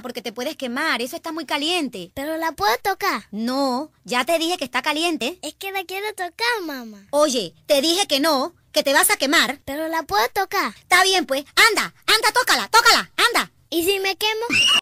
porque te puedes quemar, eso está muy caliente. Pero la puedo tocar. No, ya te dije que está caliente. Es que la quiero tocar, mamá. Oye, te dije que no, que te vas a quemar. Pero la puedo tocar. Está bien, pues, anda, anda, tócala, tócala, anda. ¿Y si me quemo?